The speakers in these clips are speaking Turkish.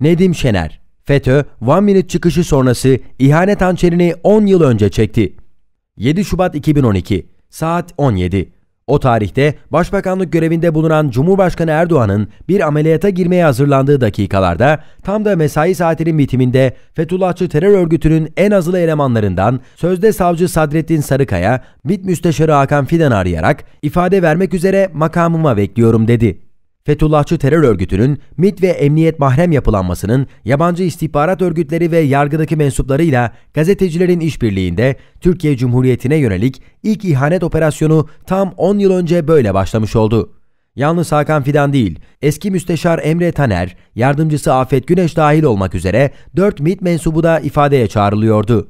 Nedim Şener FETÖ, One Minute çıkışı sonrası ihanet hançerini 10 yıl önce çekti. 7 Şubat 2012, saat 17. O tarihte başbakanlık görevinde bulunan Cumhurbaşkanı Erdoğan'ın bir ameliyata girmeye hazırlandığı dakikalarda tam da mesai saatinin bitiminde Fethullahçı terör örgütünün en azılı elemanlarından sözde savcı Sadrettin Sarıkaya, MİT Müsteşarı Hakan Fidan arayarak ifade vermek üzere makamıma bekliyorum dedi. Fethullahçı terör örgütünün MIT ve emniyet mahrem yapılanmasının yabancı istihbarat örgütleri ve yargıdaki mensuplarıyla gazetecilerin işbirliğinde Türkiye Cumhuriyeti'ne yönelik ilk ihanet operasyonu tam 10 yıl önce böyle başlamış oldu. Yalnız Hakan Fidan değil, eski müsteşar Emre Taner, yardımcısı Afet Güneş dahil olmak üzere 4 MIT mensubu da ifadeye çağrılıyordu.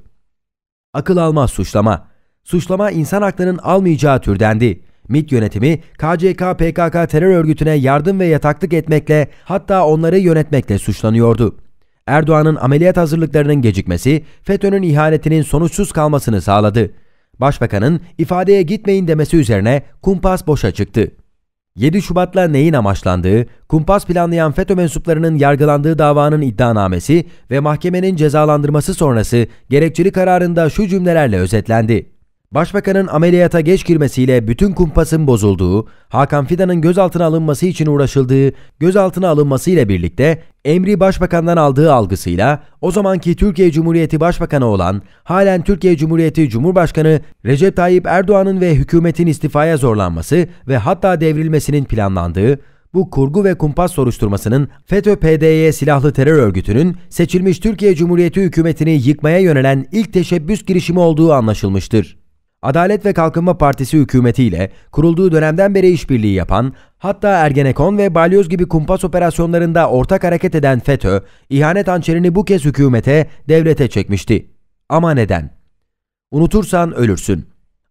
Akıl almaz suçlama. Suçlama insan aklının almayacağı türdendi. MİT yönetimi KCK PKK terör örgütüne yardım ve yataklık etmekle hatta onları yönetmekle suçlanıyordu. Erdoğan'ın ameliyat hazırlıklarının gecikmesi FETÖ'nün ihanetinin sonuçsuz kalmasını sağladı. Başbakanın ifadeye gitmeyin demesi üzerine kumpas boşa çıktı. 7 Şubat'la neyin amaçlandığı, kumpas planlayan FETÖ mensuplarının yargılandığı davanın iddianamesi ve mahkemenin cezalandırması sonrası gerekçeli kararında şu cümlelerle özetlendi. Başbakanın ameliyata geç girmesiyle bütün kumpasın bozulduğu, Hakan Fidan'ın gözaltına alınması için uğraşıldığı, gözaltına alınması ile birlikte emri başbakandan aldığı algısıyla o zamanki Türkiye Cumhuriyeti Başbakanı olan halen Türkiye Cumhuriyeti Cumhurbaşkanı Recep Tayyip Erdoğan'ın ve hükümetin istifaya zorlanması ve hatta devrilmesinin planlandığı, bu kurgu ve kumpas soruşturmasının FETÖ-PDY silahlı terör örgütünün seçilmiş Türkiye Cumhuriyeti hükümetini yıkmaya yönelen ilk teşebbüs girişimi olduğu anlaşılmıştır. Adalet ve Kalkınma Partisi hükümetiyle kurulduğu dönemden beri işbirliği yapan, hatta Ergenekon ve Balyoz gibi kumpas operasyonlarında ortak hareket eden FETÖ, ihanet hançerini bu kez hükümete, devlete çekmişti. Ama neden? Unutursan ölürsün.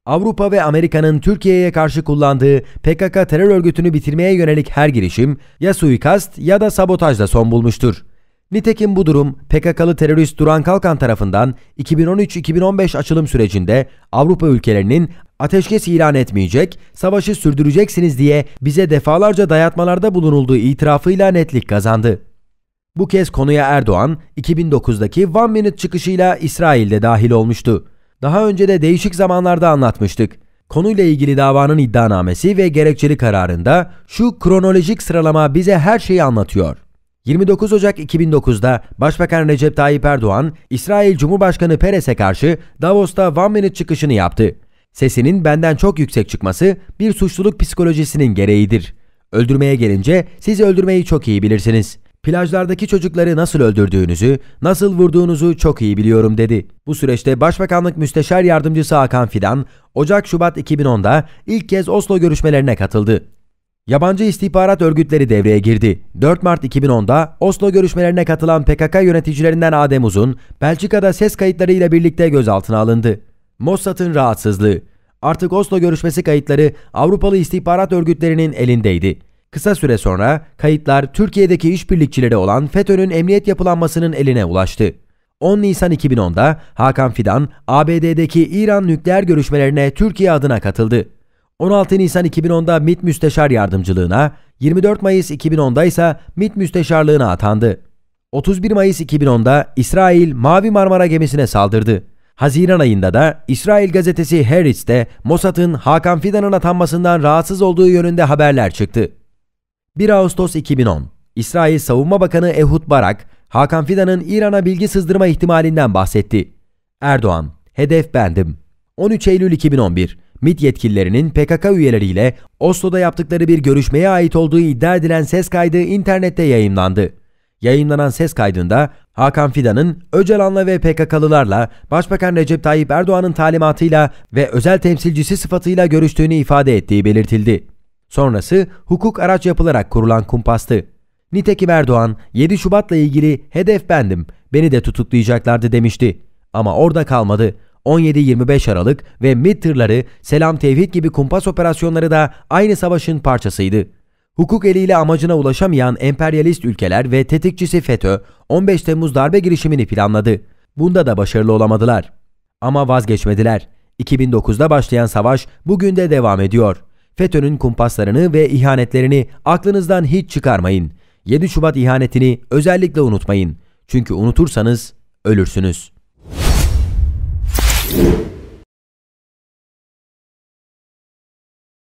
Avrupa ve Amerika'nın Türkiye'ye karşı kullandığı PKK terör örgütünü bitirmeye yönelik her girişim ya suikast ya da sabotajla son bulmuştur. Nitekim bu durum PKK'lı terörist Duran Kalkan tarafından 2013-2015 açılım sürecinde Avrupa ülkelerinin ateşkes ilan etmeyecek, savaşı sürdüreceksiniz diye bize defalarca dayatmalarda bulunulduğu itirafıyla netlik kazandı. Bu kez konuya Erdoğan 2009'daki One Minute çıkışıyla İsrail'de dahil olmuştu. Daha önce de değişik zamanlarda anlatmıştık. Konuyla ilgili davanın iddianamesi ve gerekçeli kararında şu kronolojik sıralama bize her şeyi anlatıyor. 29 Ocak 2009'da Başbakan Recep Tayyip Erdoğan, İsrail Cumhurbaşkanı Peres'e karşı Davos'ta One Minute çıkışını yaptı. Sesinin benden çok yüksek çıkması bir suçluluk psikolojisinin gereğidir. Öldürmeye gelince siz öldürmeyi çok iyi bilirsiniz. Plajlardaki çocukları nasıl öldürdüğünüzü, nasıl vurduğunuzu çok iyi biliyorum dedi. Bu süreçte Başbakanlık Müsteşar Yardımcısı Hakan Fidan, Ocak-Şubat 2010'da ilk kez Oslo görüşmelerine katıldı. Yabancı istihbarat örgütleri devreye girdi. 4 Mart 2010'da Oslo görüşmelerine katılan PKK yöneticilerinden Adem Uzun, Belçika'da ses kayıtlarıyla birlikte gözaltına alındı. Mossad'ın rahatsızlığı. Artık Oslo görüşmesi kayıtları Avrupalı istihbarat örgütlerinin elindeydi. Kısa süre sonra kayıtlar Türkiye'deki işbirlikçileri olan FETÖ'nün emniyet yapılanmasının eline ulaştı. 10 Nisan 2010'da Hakan Fidan, ABD'deki İran nükleer görüşmelerine Türkiye adına katıldı. 16 Nisan 2010'da MİT Müsteşar Yardımcılığına, 24 Mayıs 2010'da ise MİT Müsteşarlığına atandı. 31 Mayıs 2010'da İsrail Mavi Marmara gemisine saldırdı. Haziran ayında da İsrail gazetesi Harris'te Mossad'ın Hakan Fidan'ın atanmasından rahatsız olduğu yönünde haberler çıktı. 1 Ağustos 2010 İsrail Savunma Bakanı Ehud Barak, Hakan Fidan'ın İran'a bilgi sızdırma ihtimalinden bahsetti. Erdoğan, hedef bendim. 13 Eylül 2011 MİT yetkililerinin PKK üyeleriyle Oslo'da yaptıkları bir görüşmeye ait olduğu iddia edilen ses kaydı internette yayınlandı. Yayınlanan ses kaydında Hakan Fidan'ın Öcalan'la ve PKK'lılarla Başbakan Recep Tayyip Erdoğan'ın talimatıyla ve özel temsilcisi sıfatıyla görüştüğünü ifade ettiği belirtildi. Sonrası hukuk araç yapılarak kurulan kumpastı. Nitekim Erdoğan 7 Şubat'la ilgili hedef bendim, beni de tutuklayacaklardı demişti. Ama orada kalmadı. 17-25 Aralık ve Midtırları, Selam Tevhid gibi kumpas operasyonları da aynı savaşın parçasıydı. Hukuk eliyle amacına ulaşamayan emperyalist ülkeler ve tetikçisi FETÖ 15 Temmuz darbe girişimini planladı. Bunda da başarılı olamadılar. Ama vazgeçmediler. 2009'da başlayan savaş bugün de devam ediyor. FETÖ'nün kumpaslarını ve ihanetlerini aklınızdan hiç çıkarmayın. 7 Şubat ihanetini özellikle unutmayın. Çünkü unutursanız ölürsünüz. you